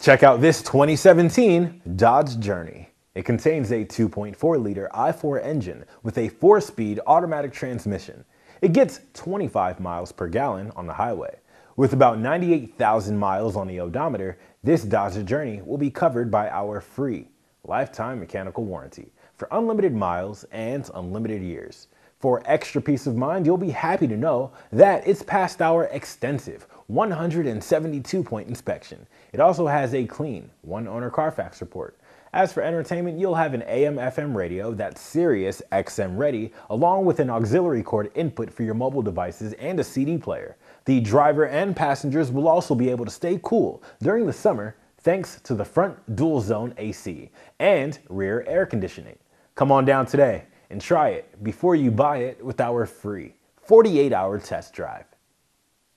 Check out this 2017 Dodge Journey. It contains a 2.4 liter i4 engine with a 4 speed automatic transmission. It gets 25 miles per gallon on the highway. With about 98,000 miles on the odometer, this Dodge Journey will be covered by our free lifetime mechanical warranty for unlimited miles and unlimited years. For extra peace of mind, you'll be happy to know that it's past our extensive 172 point inspection. It also has a clean, one owner Carfax report. As for entertainment, you'll have an AM FM radio that's Sirius XM ready, along with an auxiliary cord input for your mobile devices and a CD player. The driver and passengers will also be able to stay cool during the summer thanks to the front dual zone AC and rear air conditioning. Come on down today and try it before you buy it with our free 48 hour test drive.